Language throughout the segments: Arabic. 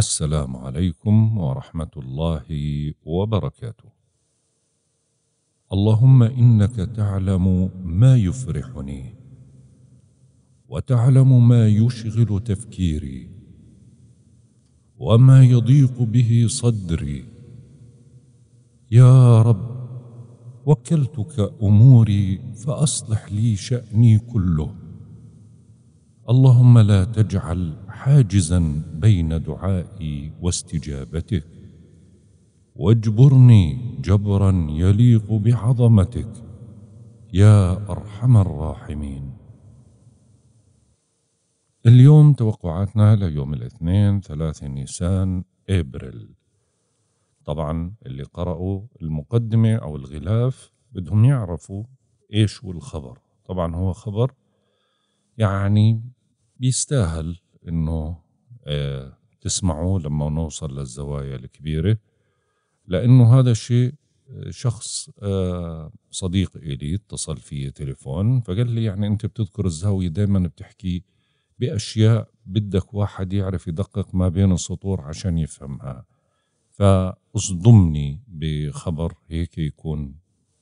السلام عليكم ورحمه الله وبركاته اللهم انك تعلم ما يفرحني وتعلم ما يشغل تفكيري وما يضيق به صدري يا رب وكلتك اموري فاصلح لي شاني كله اللهم لا تجعل حاجزا بين دعائي واستجابتك واجبرني جبرا يليق بعظمتك يا ارحم الراحمين اليوم توقعاتنا ليوم الاثنين 3 نيسان ابريل طبعا اللي قرأوا المقدمة أو الغلاف بدهم يعرفوا إيش هو الخبر طبعا هو خبر يعني بيستاهل انه آه، تسمعوا لما نوصل للزوايا الكبيرة لأنه هذا الشيء آه، شخص آه، صديق إلي اتصل في تليفون فقال لي يعني أنت بتذكر الزاوية دايما بتحكي بأشياء بدك واحد يعرف يدقق ما بين السطور عشان يفهمها فأصدمني بخبر هيك يكون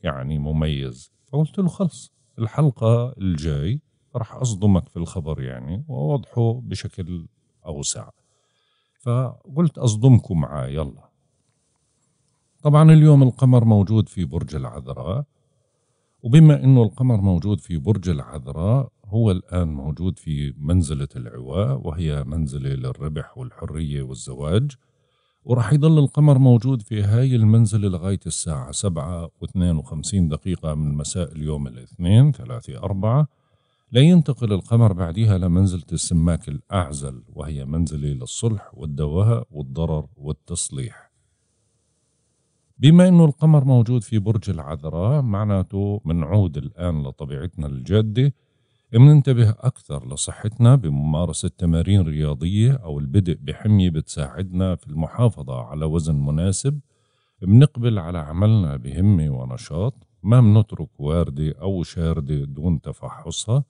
يعني مميز فقلت له خلص الحلقة الجاي راح أصدمك في الخبر يعني وأوضحه بشكل أوسع فقلت أصدمكم معاه يلا طبعا اليوم القمر موجود في برج العذراء وبما أنه القمر موجود في برج العذراء هو الآن موجود في منزلة العواء وهي منزلة للربح والحرية والزواج وراح يضل القمر موجود في هاي المنزلة لغاية الساعة سبعة واثنين وخمسين دقيقة من مساء اليوم الاثنين ثلاثة أربعة لا ينتقل القمر بعدها لمنزلة السماك الأعزل وهي منزلة للصلح والدواء والضرر والتصليح بما أنه القمر موجود في برج العذراء معناته منعود الآن لطبيعتنا الجادة مننتبه أكثر لصحتنا بممارسة تمارين رياضية أو البدء بحمية بتساعدنا في المحافظة على وزن مناسب بنقبل على عملنا بهمة ونشاط ما منترك واردة أو شاردة دون تفحصها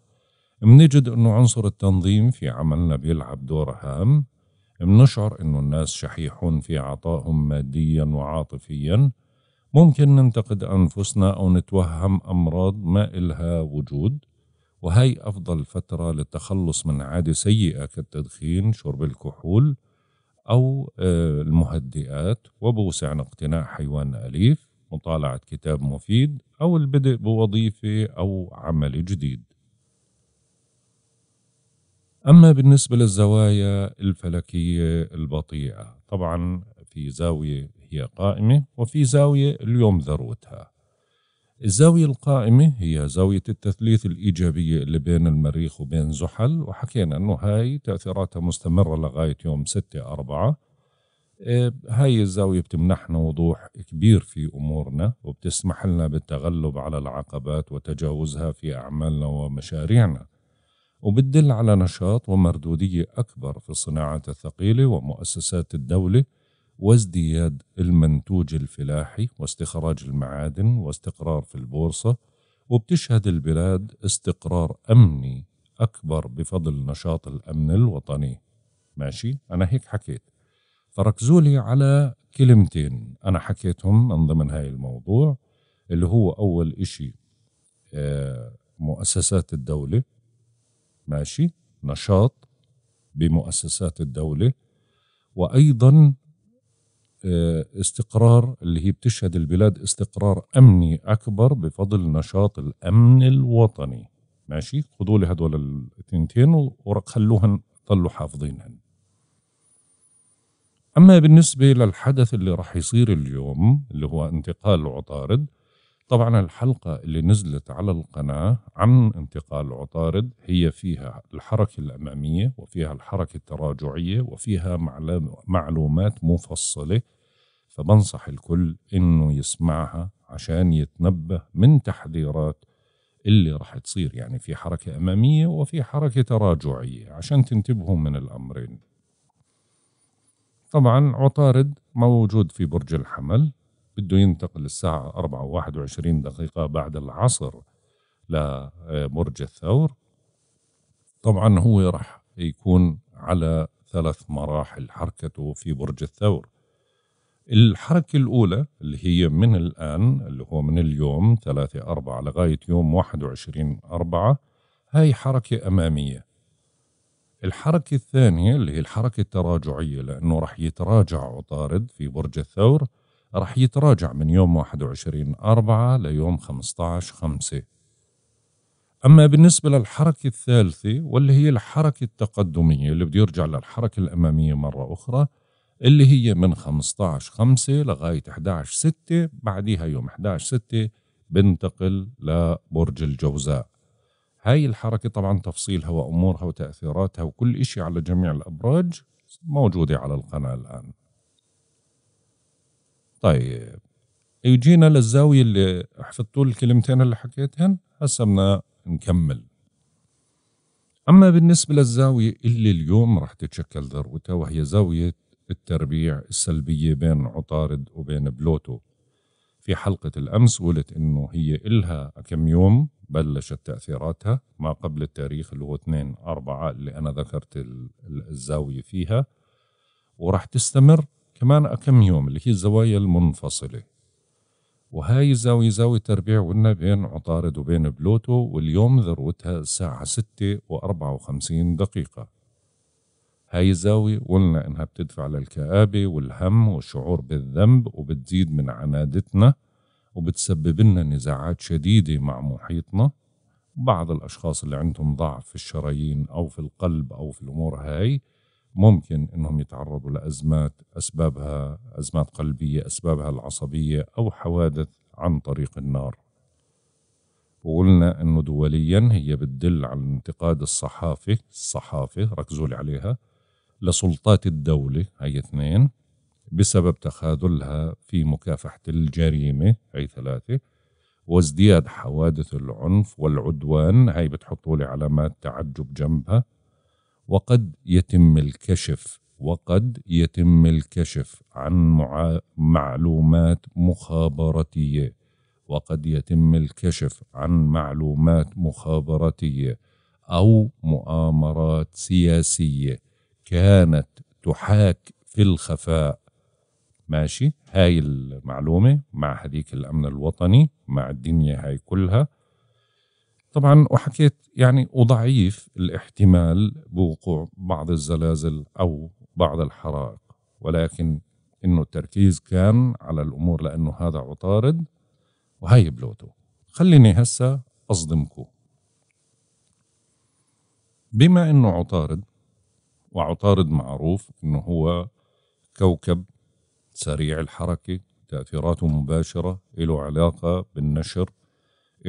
بنجد انه عنصر التنظيم في عملنا بيلعب دور هام بنشعر انه الناس شحيحون في عطائهم ماديا وعاطفيا ممكن ننتقد انفسنا او نتوهم امراض ما الها وجود وهي افضل فتره للتخلص من عاده سيئه كالتدخين شرب الكحول او آه، المهدئات وبوسعنا اقتناء حيوان اليف مطالعه كتاب مفيد او البدء بوظيفه او عمل جديد أما بالنسبة للزوايا الفلكية البطيئة طبعا في زاوية هي قائمة وفي زاوية اليوم ذروتها الزاوية القائمة هي زاوية التثليث الإيجابية اللي بين المريخ وبين زحل وحكينا أنه هاي تأثيراتها مستمرة لغاية يوم 6 أربعة إيه، هاي الزاوية بتمنحنا وضوح كبير في أمورنا وبتسمح لنا بالتغلب على العقبات وتجاوزها في أعمالنا ومشاريعنا وبتدل على نشاط ومردودية أكبر في الصناعات الثقيلة ومؤسسات الدولة وازدياد المنتوج الفلاحي واستخراج المعادن واستقرار في البورصة وبتشهد البلاد استقرار أمني أكبر بفضل نشاط الأمن الوطني ماشي أنا هيك حكيت فركزوا لي على كلمتين أنا حكيتهم من ضمن هاي الموضوع اللي هو أول إشي آه، مؤسسات الدولة ماشي نشاط بمؤسسات الدولة وأيضا آه، استقرار اللي هي بتشهد البلاد استقرار أمني أكبر بفضل نشاط الأمن الوطني ماشي خذوا لي هدول التنتين وخلوهن ضلوا حافظينهن أما بالنسبة للحدث اللي راح يصير اليوم اللي هو انتقال عطارد طبعا الحلقة اللي نزلت على القناة عن انتقال عطارد هي فيها الحركة الأمامية وفيها الحركة التراجعية وفيها معلومات مفصلة فبنصح الكل إنه يسمعها عشان يتنبه من تحذيرات اللي راح تصير يعني في حركة أمامية وفي حركة تراجعية عشان تنتبهوا من الأمرين طبعا عطارد موجود في برج الحمل بده ينتقل الساعة 4 و21 دقيقة بعد العصر لبرج آه، الثور طبعا هو راح يكون على ثلاث مراحل حركته في برج الثور الحركة الأولى اللي هي من الآن اللي هو من اليوم 3 4 لغاية يوم 21 4 هاي حركة أمامية الحركة الثانية اللي هي الحركة التراجعية لأنه راح يتراجع عطارد في برج الثور رح يتراجع من يوم 21 أربعة ليوم 15 خمسة أما بالنسبة للحركة الثالثة واللي هي الحركة التقدمية اللي بده يرجع للحركة الأمامية مرة أخرى اللي هي من 15 خمسة لغاية 11 ستة بعديها يوم 11 ستة بنتقل لبرج الجوزاء هاي الحركة طبعا تفصيلها وأمورها وتأثيراتها وكل إشي على جميع الأبراج موجودة على القناة الآن طيب يجينا للزاوية اللي حفظتوا الكلمتين اللي حكيتهن هسا بدنا نكمل أما بالنسبة للزاوية اللي اليوم راح تتشكل ذروتها وهي زاوية التربيع السلبية بين عطارد وبين بلوتو في حلقة الأمس قلت إنه هي إلها كم يوم بلشت تأثيراتها ما قبل التاريخ اللي هو 2 أربعة اللي أنا ذكرت الزاوية فيها وراح تستمر كمان كم يوم اللي هي الزوايا المنفصلة وهاي الزاوية زاوية تربيع قلنا بين عطارد وبين بلوتو واليوم ذروتها الساعة ستة وأربعة وخمسين دقيقة هاي الزاوية قلنا إنها بتدفع للكآبة والهم والشعور بالذنب وبتزيد من عنادتنا وبتسبب لنا نزاعات شديدة مع محيطنا بعض الأشخاص اللي عندهم ضعف في الشرايين أو في القلب أو في الأمور هاي ممكن انهم يتعرضوا لازمات اسبابها ازمات قلبيه اسبابها العصبيه او حوادث عن طريق النار وقلنا انه دوليا هي بتدل على انتقاد الصحافه الصحافه ركزوا لي عليها لسلطات الدوله هي اثنين بسبب تخاذلها في مكافحه الجريمه هي ثلاثه وازدياد حوادث العنف والعدوان هي بتحطوا لي علامات تعجب جنبها وقد يتم الكشف وقد يتم الكشف عن معلومات مخابراتية وقد يتم الكشف عن معلومات مخابراتية أو مؤامرات سياسية كانت تحاك في الخفاء ماشي هاي المعلومة مع هذيك الأمن الوطني مع الدنيا هاي كلها طبعا وحكيت يعني وضعيف الاحتمال بوقوع بعض الزلازل او بعض الحرائق ولكن انه التركيز كان على الامور لانه هذا عطارد وهي بلوتو خليني هسه اصدمكم بما انه عطارد وعطارد معروف انه هو كوكب سريع الحركه تاثيراته مباشره له علاقه بالنشر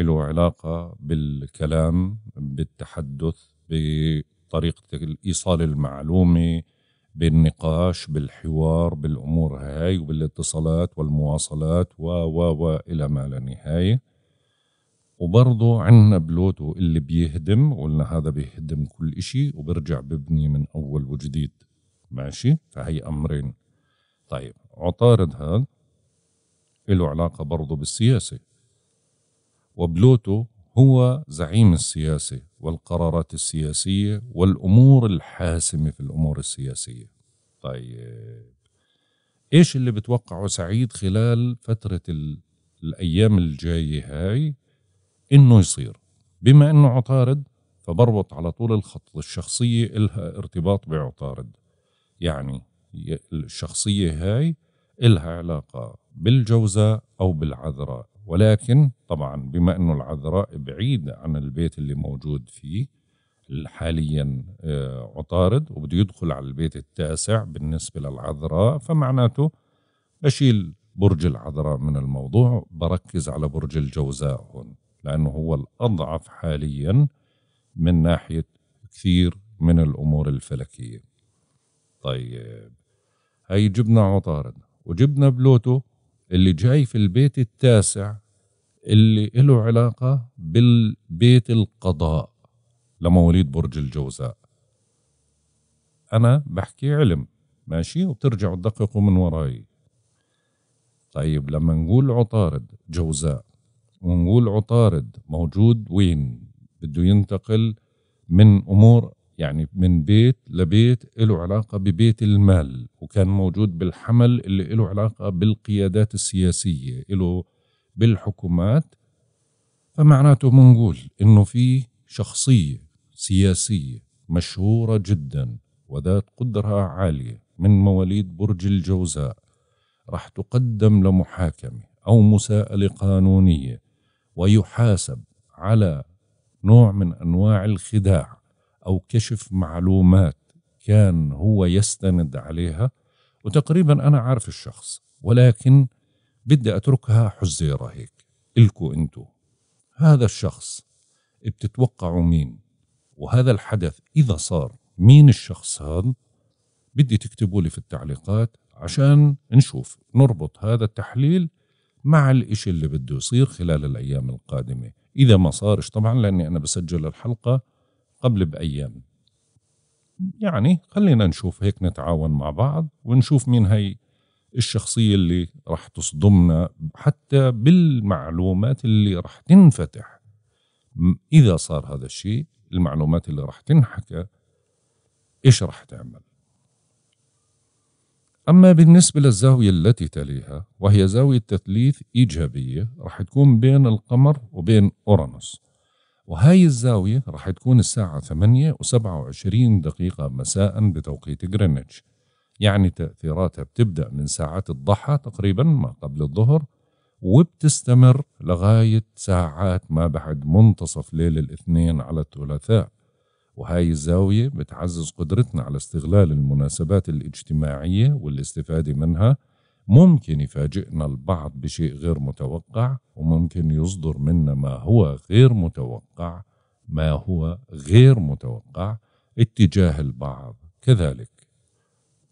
له علاقة بالكلام بالتحدث بطريقة إيصال المعلومة بالنقاش بالحوار بالأمور هاي وبالاتصالات والمواصلات و و و إلى ما لا نهاية وبرضه عنا بلوتو اللي بيهدم قلنا هذا بيهدم كل إشي وبرجع ببني من أول وجديد ماشي فهي أمرين طيب عطارد هذا له علاقة برضه بالسياسة وبلوتو هو زعيم السياسة والقرارات السياسية والأمور الحاسمة في الأمور السياسية طيب إيش اللي بتوقعه سعيد خلال فترة الأيام الجاية هاي إنه يصير بما إنه عطارد فبربط على طول الخط الشخصية إلها ارتباط بعطارد يعني الشخصية هاي إلها علاقة بالجوزاء أو بالعذراء ولكن طبعا بما أنه العذراء بعيد عن البيت اللي موجود فيه حاليا آه، عطارد وبده يدخل على البيت التاسع بالنسبة للعذراء فمعناته بشيل برج العذراء من الموضوع بركز على برج الجوزاء هون لأنه هو الأضعف حاليا من ناحية كثير من الأمور الفلكية طيب هاي جبنا عطارد وجبنا بلوتو اللي جاي في البيت التاسع اللي له علاقة بالبيت القضاء لمواليد برج الجوزاء أنا بحكي علم ماشي وبترجعوا تدققوا من وراي طيب لما نقول عطارد جوزاء ونقول عطارد موجود وين بده ينتقل من أمور يعني من بيت لبيت له علاقة ببيت المال وكان موجود بالحمل اللي له علاقة بالقيادات السياسية له بالحكومات فمعناته منقول انه في شخصية سياسية مشهورة جدا وذات قدرة عالية من مواليد برج الجوزاء راح تقدم لمحاكمة أو مساءلة قانونية ويحاسب على نوع من أنواع الخداع أو كشف معلومات كان هو يستند عليها وتقريبا أنا عارف الشخص ولكن بدي أتركها حزيرة هيك إلكو أنتو هذا الشخص بتتوقعوا مين وهذا الحدث إذا صار مين الشخص هذا بدي تكتبوا لي في التعليقات عشان نشوف نربط هذا التحليل مع الإشي اللي بده يصير خلال الأيام القادمة إذا ما صارش طبعا لأني أنا بسجل الحلقة قبل بأيام يعني خلينا نشوف هيك نتعاون مع بعض ونشوف مين هي الشخصية اللي رح تصدمنا حتى بالمعلومات اللي رح تنفتح إذا صار هذا الشيء المعلومات اللي رح تنحكى إيش رح تعمل أما بالنسبة للزاوية التي تليها وهي زاوية تثليث إيجابية رح تكون بين القمر وبين أورانوس وهاي الزاوية راح تكون الساعة 8 و27 دقيقة مساء بتوقيت غرينتش يعني تأثيراتها بتبدأ من ساعات الضحى تقريبا ما قبل الظهر وبتستمر لغاية ساعات ما بعد منتصف ليل الاثنين على الثلاثاء وهاي الزاوية بتعزز قدرتنا على استغلال المناسبات الاجتماعية والاستفادة منها ممكن يفاجئنا البعض بشيء غير متوقع وممكن يصدر منا ما هو غير متوقع ما هو غير متوقع اتجاه البعض كذلك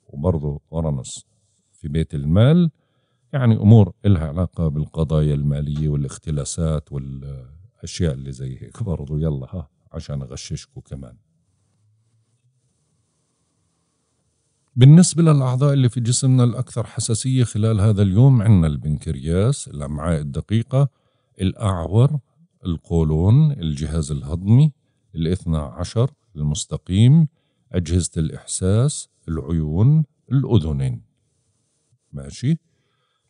وبرضه ورنس في بيت المال يعني أمور إلها علاقة بالقضايا المالية والاختلاسات والأشياء اللي زي هيك برضه يلا ها عشان أغششكم كمان بالنسبة للأعضاء اللي في جسمنا الأكثر حساسية خلال هذا اليوم عندنا البنكرياس الأمعاء الدقيقة الأعور القولون الجهاز الهضمي الاثنى عشر المستقيم أجهزة الإحساس العيون الأذنين ماشي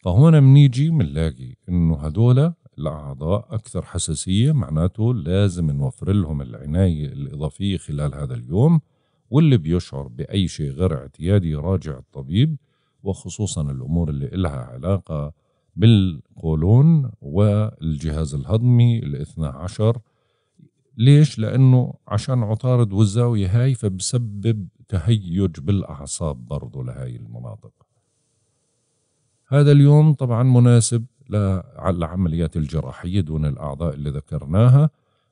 فهون منيجي منلاقي إنه هدول الأعضاء أكثر حساسية معناته لازم نوفر لهم العناية الإضافية خلال هذا اليوم واللي بيشعر بأي شيء غير اعتيادي يراجع الطبيب وخصوصا الأمور اللي إلها علاقة بالقولون والجهاز الهضمي الاثنى عشر ليش؟ لأنه عشان عطارد والزاوية هاي فبسبب تهيج بالأعصاب برضو لهاي المناطق هذا اليوم طبعا مناسب للعمليات الجراحية دون الأعضاء اللي ذكرناها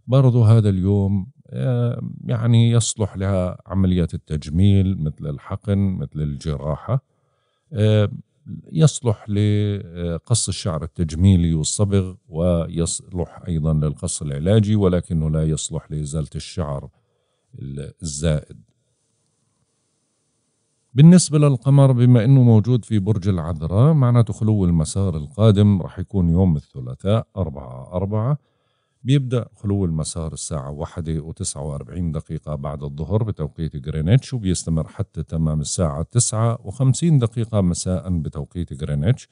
برضو هذا اليوم آه، يعني يصلح لها عمليات التجميل مثل الحقن مثل الجراحة آه، يصلح لقص الشعر التجميلي والصبغ ويصلح أيضا للقص العلاجي ولكنه لا يصلح لإزالة الشعر الزائد بالنسبة للقمر بما أنه موجود في برج العذراء معناته خلو المسار القادم راح يكون يوم الثلاثاء أربعة أربعة بيبدأ خلو المسار الساعة واحدة وتسعة وأربعين دقيقة بعد الظهر بتوقيت غرينتش وبيستمر حتى تمام الساعة تسعة وخمسين دقيقة مساء بتوقيت غرينتش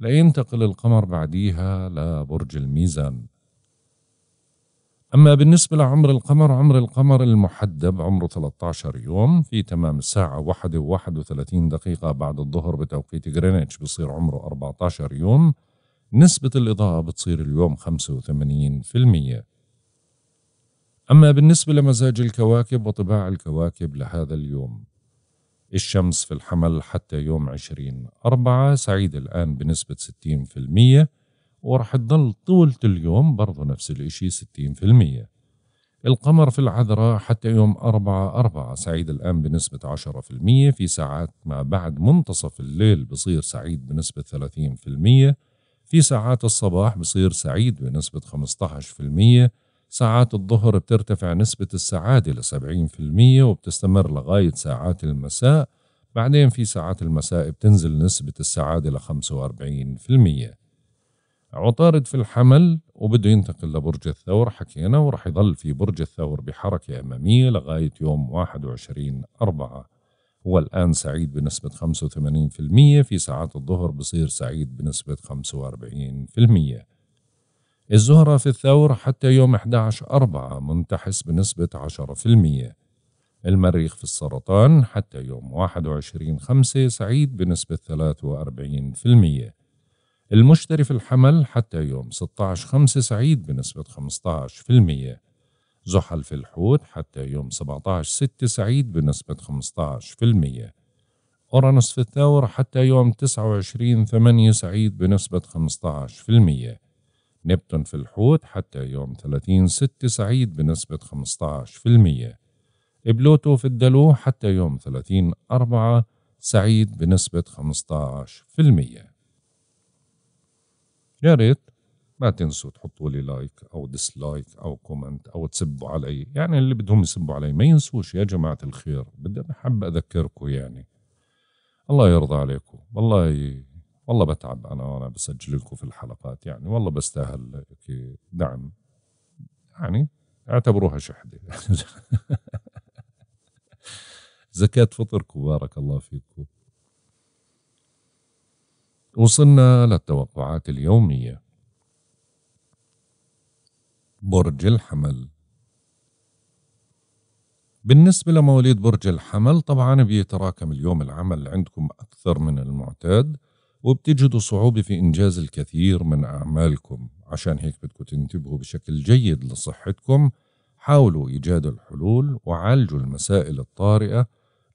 لينتقل القمر بعديها لبرج الميزان أما بالنسبة لعمر القمر عمر القمر المحدب عمره 13 يوم في تمام الساعة 1 و31 دقيقة بعد الظهر بتوقيت غرينتش بصير عمره 14 يوم نسبة الإضاءة بتصير اليوم 85% أما بالنسبة لمزاج الكواكب وطباع الكواكب لهذا اليوم الشمس في الحمل حتى يوم 20 أربعة سعيد الآن بنسبة 60% ورح تضل طولة اليوم برضه نفس الإشي 60% القمر في العذراء حتى يوم أربعة أربعة سعيد الآن بنسبة 10% في ساعات ما بعد منتصف الليل بصير سعيد بنسبة 30% في ساعات الصباح بصير سعيد بنسبة 15% ساعات الظهر بترتفع نسبة السعادة ل 70% وبتستمر لغاية ساعات المساء بعدين في ساعات المساء بتنزل نسبة السعادة ل 45% عطارد في الحمل وبده ينتقل لبرج الثور حكينا ورح يضل في برج الثور بحركة أمامية لغاية يوم 21 أربعة هو الآن سعيد بنسبة 85% في ساعات الظهر بصير سعيد بنسبة 45% الزهرة في الثور حتى يوم 11 4 منتحس بنسبة 10% المريخ في السرطان حتى يوم 21 5 سعيد بنسبة 43% المشتري في الحمل حتى يوم 16 5 سعيد بنسبة 15% زحل في الحوت حتى يوم 17/6 سعيد بنسبة 15%، أورانوس في الثور حتى يوم 29/8 سعيد بنسبة 15%، نبتون في الحوت حتى يوم 30/6 سعيد بنسبة 15%، بلوتو في الدلو حتى يوم 30/4 سعيد بنسبة 15%. يا ريت ما تنسوا تحطوا لي لايك او ديسلايك او كومنت او تسبوا علي يعني اللي بدهم يسبوا علي ما ينسوش يا جماعه الخير بدي حب اذكركم يعني الله يرضى عليكم والله ي... والله بتعب انا وانا بسجل لكم في الحلقات يعني والله بستاهل دعم يعني اعتبروها شحده زكاة فطركم بارك الله فيكم وصلنا للتوقعات اليومية برج الحمل بالنسبة لمواليد برج الحمل طبعا بيتراكم اليوم العمل عندكم أكثر من المعتاد وبتجدوا صعوبة في إنجاز الكثير من أعمالكم عشان هيك بدكم تنتبهوا بشكل جيد لصحتكم حاولوا إيجاد الحلول وعالجوا المسائل الطارئة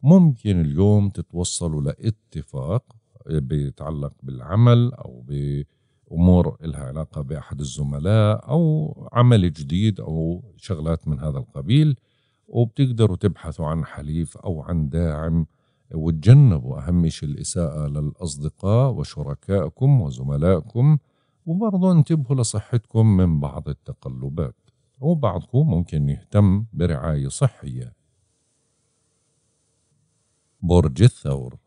ممكن اليوم تتوصلوا لاتفاق بيتعلق بالعمل أو بالعمل امور لها علاقه باحد الزملاء او عمل جديد او شغلات من هذا القبيل وبتقدروا تبحثوا عن حليف او عن داعم وتجنبوا اهم شيء الاساءه للاصدقاء وشركائكم وزملائكم وبرضه انتبهوا لصحتكم من بعض التقلبات وبعضكم ممكن يهتم برعايه صحيه برج الثور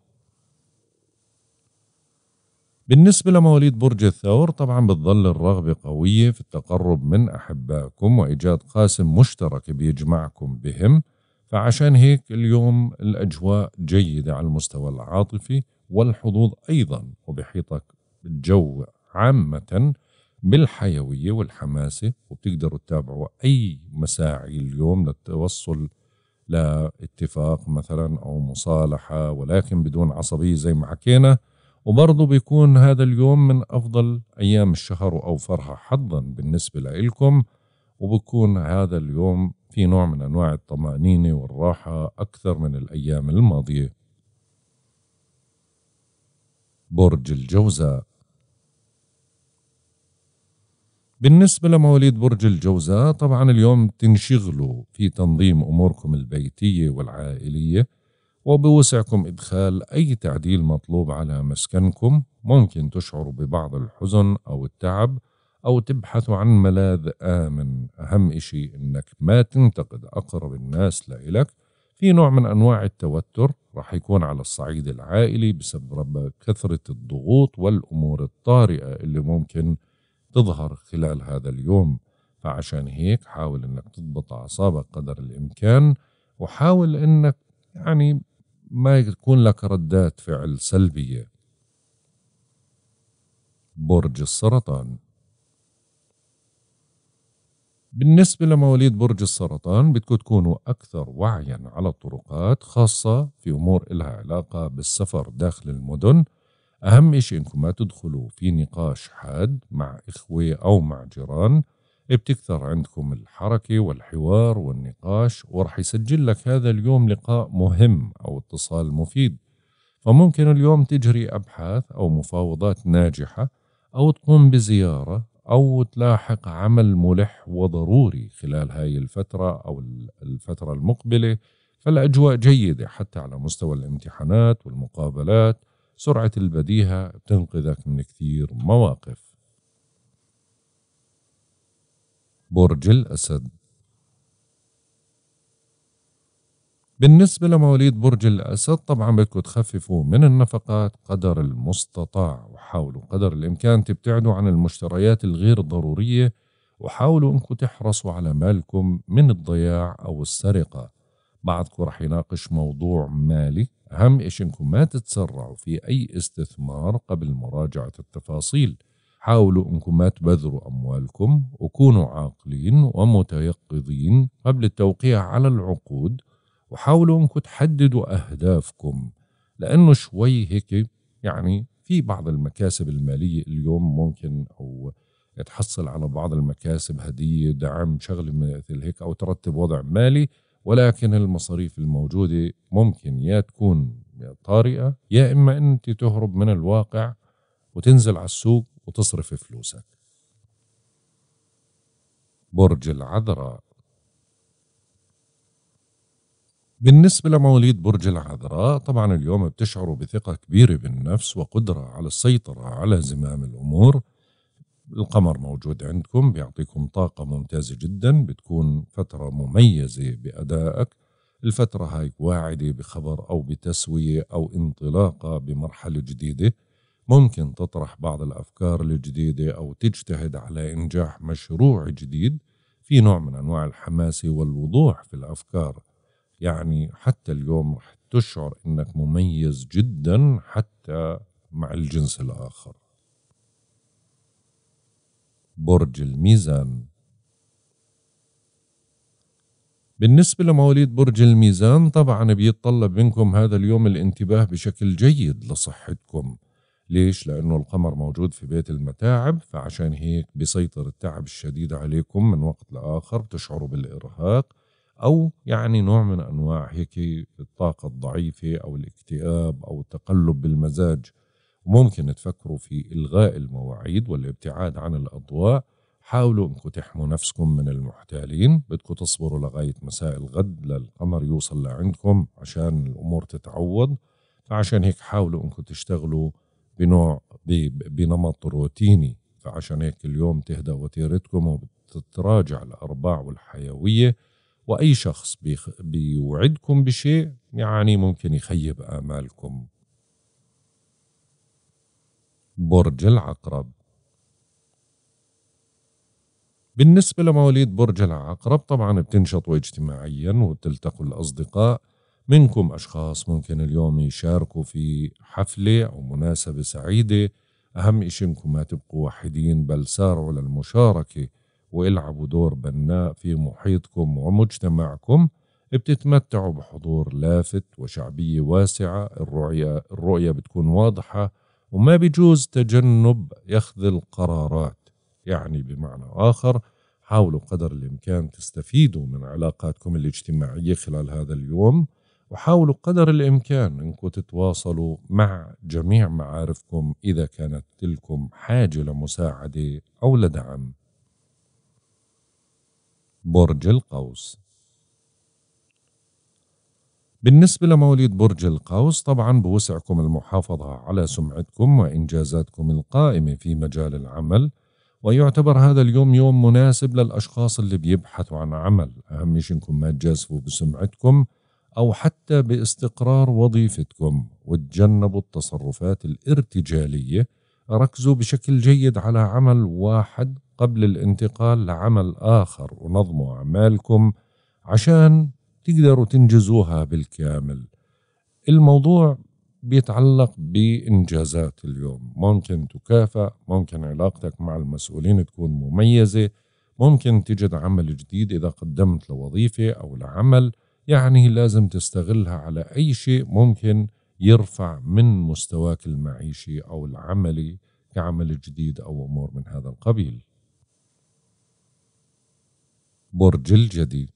بالنسبة لمواليد برج الثور طبعا بتظل الرغبة قوية في التقرب من أحبائكم وإيجاد قاسم مشترك بيجمعكم بهم فعشان هيك اليوم الأجواء جيدة على المستوى العاطفي والحظوظ أيضا وبحيطك الجو عامة بالحيوية والحماسة وبتقدروا تتابعوا أي مساعي اليوم للتوصل لاتفاق مثلا أو مصالحة ولكن بدون عصبية زي ما حكينا وبرضه بيكون هذا اليوم من أفضل أيام الشهر وأوفرها حظا بالنسبة لإلكم وبكون هذا اليوم في نوع من أنواع الطمأنينة والراحة أكثر من الأيام الماضية برج الجوزاء بالنسبة لمواليد برج الجوزاء طبعا اليوم تنشغلوا في تنظيم أموركم البيتية والعائلية وبوسعكم إدخال أي تعديل مطلوب على مسكنكم ممكن تشعروا ببعض الحزن أو التعب أو تبحثوا عن ملاذ آمن أهم إشي إنك ما تنتقد أقرب الناس لإلك في نوع من أنواع التوتر راح يكون على الصعيد العائلي بسبب كثرة الضغوط والأمور الطارئة اللي ممكن تظهر خلال هذا اليوم فعشان هيك حاول إنك تضبط أعصابك قدر الإمكان وحاول إنك يعني ما يكون لك ردات فعل سلبية برج السرطان بالنسبة لمواليد برج السرطان بدكم تكونوا أكثر وعيا على الطرقات خاصة في أمور إلها علاقة بالسفر داخل المدن أهم إشي إنكم ما تدخلوا في نقاش حاد مع إخوة أو مع جيران بتكثر عندكم الحركة والحوار والنقاش ورح يسجل لك هذا اليوم لقاء مهم أو اتصال مفيد فممكن اليوم تجري أبحاث أو مفاوضات ناجحة أو تقوم بزيارة أو تلاحق عمل ملح وضروري خلال هاي الفترة أو الفترة المقبلة فالأجواء جيدة حتى على مستوى الامتحانات والمقابلات سرعة البديهة بتنقذك من كثير مواقف برج الأسد بالنسبة لمواليد برج الأسد طبعا بدكم تخففوا من النفقات قدر المستطاع وحاولوا قدر الإمكان تبتعدوا عن المشتريات الغير ضرورية وحاولوا أنكم تحرصوا على مالكم من الضياع أو السرقة بعضكم رح يناقش موضوع مالي أهم إيش أنكم ما تتسرعوا في أي استثمار قبل مراجعة التفاصيل حاولوا انكم ما تبذروا اموالكم وكونوا عاقلين ومتيقظين قبل التوقيع على العقود وحاولوا انكم تحددوا اهدافكم لانه شوي هيك يعني في بعض المكاسب الماليه اليوم ممكن او تحصل على بعض المكاسب هديه دعم شغله مثل هيك او ترتب وضع مالي ولكن المصاريف الموجوده ممكن يا تكون طارئه يا اما انت تهرب من الواقع وتنزل على السوق وتصرف فلوسك برج العذراء بالنسبة لمواليد برج العذراء طبعا اليوم بتشعروا بثقة كبيرة بالنفس وقدرة على السيطرة على زمام الأمور القمر موجود عندكم بيعطيكم طاقة ممتازة جدا بتكون فترة مميزة بأدائك الفترة هاي واعدة بخبر أو بتسوية أو انطلاقة بمرحلة جديدة ممكن تطرح بعض الافكار الجديده او تجتهد على انجاح مشروع جديد في نوع من انواع الحماسه والوضوح في الافكار يعني حتى اليوم رح تشعر انك مميز جدا حتى مع الجنس الاخر برج الميزان بالنسبة لمواليد برج الميزان طبعا بيتطلب منكم هذا اليوم الانتباه بشكل جيد لصحتكم ليش؟ لأنه القمر موجود في بيت المتاعب فعشان هيك بيسيطر التعب الشديد عليكم من وقت لآخر بتشعروا بالإرهاق أو يعني نوع من أنواع هيك الطاقة الضعيفة أو الاكتئاب أو التقلب بالمزاج ممكن تفكروا في إلغاء المواعيد والابتعاد عن الأضواء حاولوا انكم تحموا نفسكم من المحتالين بدكم تصبروا لغاية مساء الغد للقمر يوصل لعندكم عشان الأمور تتعوض فعشان هيك حاولوا انكم تشتغلوا بنوع بنمط روتيني فعشان هيك اليوم تهدى وتيرتكم وتتراجع الأرباع والحيوية وأي شخص بيوعدكم بشيء يعني ممكن يخيب آمالكم برج العقرب بالنسبة لمواليد برج العقرب طبعا بتنشطوا اجتماعيا وبتلتقوا الأصدقاء منكم أشخاص ممكن اليوم يشاركوا في حفلة أو مناسبة سعيدة أهم إشي إنكم ما تبقوا وحيدين بل سارعوا للمشاركة والعبوا دور بناء في محيطكم ومجتمعكم بتتمتعوا بحضور لافت وشعبية واسعة الرؤية, الرؤية بتكون واضحة وما بيجوز تجنب أخذ القرارات يعني بمعنى آخر حاولوا قدر الإمكان تستفيدوا من علاقاتكم الاجتماعية خلال هذا اليوم وحاولوا قدر الإمكان أنكم تتواصلوا مع جميع معارفكم إذا كانت تلكم حاجة لمساعدة أو لدعم برج القوس بالنسبة لمواليد برج القوس طبعا بوسعكم المحافظة على سمعتكم وإنجازاتكم القائمة في مجال العمل ويعتبر هذا اليوم يوم مناسب للأشخاص اللي بيبحثوا عن عمل أهم شيء إنكم ما تجازفوا بسمعتكم أو حتى باستقرار وظيفتكم وتجنبوا التصرفات الارتجالية ركزوا بشكل جيد على عمل واحد قبل الانتقال لعمل آخر ونظموا أعمالكم عشان تقدروا تنجزوها بالكامل الموضوع بيتعلق بإنجازات اليوم ممكن تكافأ ممكن علاقتك مع المسؤولين تكون مميزة ممكن تجد عمل جديد إذا قدمت لوظيفة أو لعمل يعني لازم تستغلها على أي شيء ممكن يرفع من مستواك المعيشي أو العملي كعمل جديد أو أمور من هذا القبيل برج الجدي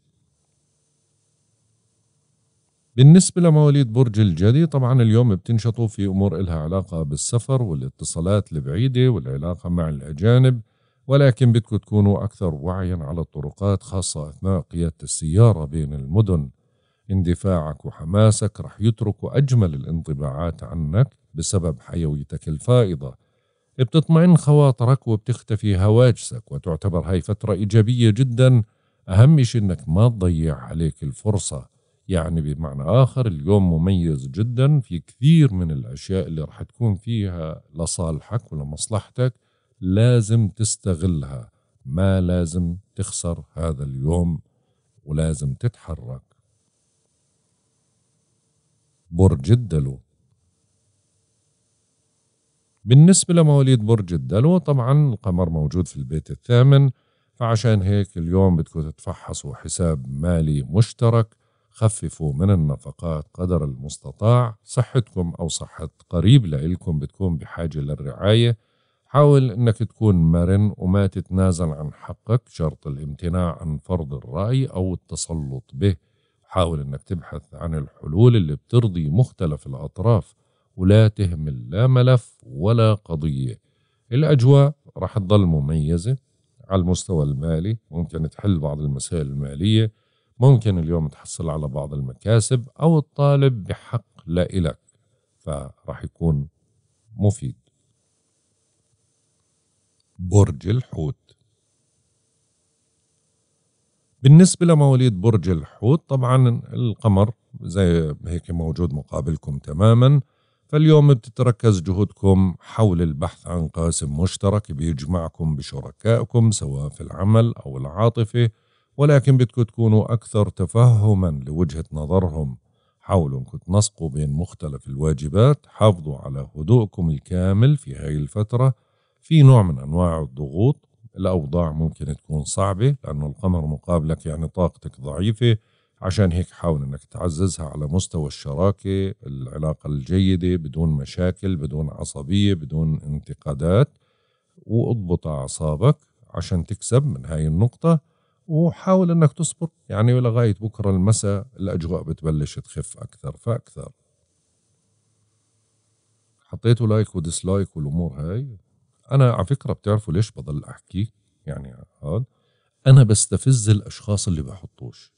بالنسبة لمواليد برج الجدي طبعا اليوم بتنشطوا في أمور إلها علاقة بالسفر والاتصالات البعيدة والعلاقة مع الأجانب ولكن بدكم تكونوا أكثر وعيا على الطرقات خاصة أثناء قيادة السيارة بين المدن اندفاعك وحماسك رح يتركوا أجمل الانطباعات عنك بسبب حيويتك الفائضة بتطمئن خواطرك وبتختفي هواجسك وتعتبر هاي فترة إيجابية جدا أهم شيء إنك ما تضيع عليك الفرصة يعني بمعنى آخر اليوم مميز جدا في كثير من الأشياء اللي رح تكون فيها لصالحك ولمصلحتك لازم تستغلها ما لازم تخسر هذا اليوم ولازم تتحرك برج الدلو بالنسبة لمواليد برج الدلو طبعا القمر موجود في البيت الثامن فعشان هيك اليوم بدكم تتفحصوا حساب مالي مشترك خففوا من النفقات قدر المستطاع صحتكم أو صحة قريب لإلكم بتكون بحاجة للرعاية حاول أنك تكون مرن وما تتنازل عن حقك شرط الامتناع عن فرض الرأي أو التسلط به حاول انك تبحث عن الحلول اللي بترضي مختلف الاطراف ولا تهمل لا ملف ولا قضيه الاجواء راح تظل مميزه على المستوى المالي ممكن تحل بعض المسائل الماليه ممكن اليوم تحصل على بعض المكاسب او الطالب بحق لا إلك فراح يكون مفيد برج الحوت بالنسبة لمواليد برج الحوت طبعا القمر زي هيك موجود مقابلكم تماما فاليوم بتتركز جهودكم حول البحث عن قاسم مشترك بيجمعكم بشركائكم سواء في العمل أو العاطفة ولكن بدكم تكونوا أكثر تفهما لوجهة نظرهم حاولوا انكم تنسقوا بين مختلف الواجبات حافظوا على هدوءكم الكامل في هاي الفترة في نوع من أنواع الضغوط الأوضاع ممكن تكون صعبة لأنه القمر مقابلك يعني طاقتك ضعيفة عشان هيك حاول انك تعززها على مستوى الشراكة العلاقة الجيدة بدون مشاكل بدون عصبية بدون انتقادات واضبط أعصابك عشان تكسب من هاي النقطة وحاول انك تصبر يعني لغاية بكرة المساء الأجواء بتبلش تخف أكثر فأكثر حطيتوا لايك وديسلايك والأمور هاي انا على فكره بتعرفوا ليش بضل احكي يعني هذا انا بستفز الاشخاص اللي بحطوش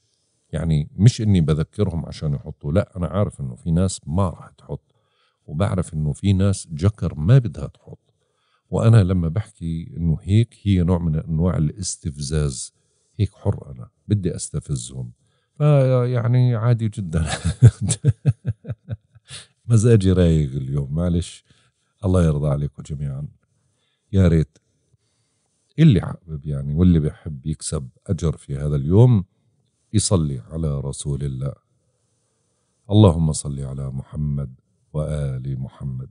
يعني مش اني بذكرهم عشان يحطوا لا انا عارف انه في ناس ما راح تحط وبعرف انه في ناس جكر ما بدها تحط وانا لما بحكي انه هيك هي نوع من انواع الاستفزاز هيك حر انا بدي استفزهم فيعني عادي جدا مزاجي رايق اليوم معلش الله يرضى عليكم جميعا يا ريت اللي حابب يعني واللي بيحب يكسب أجر في هذا اليوم يصلي على رسول الله اللهم صل على محمد وآل محمد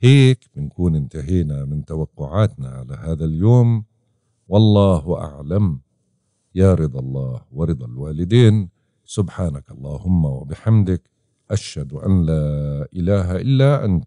هيك بنكون انتهينا من توقعاتنا على هذا اليوم والله أعلم يا رضا الله ورضا الوالدين سبحانك اللهم وبحمدك أشهد أن لا إله إلا أنت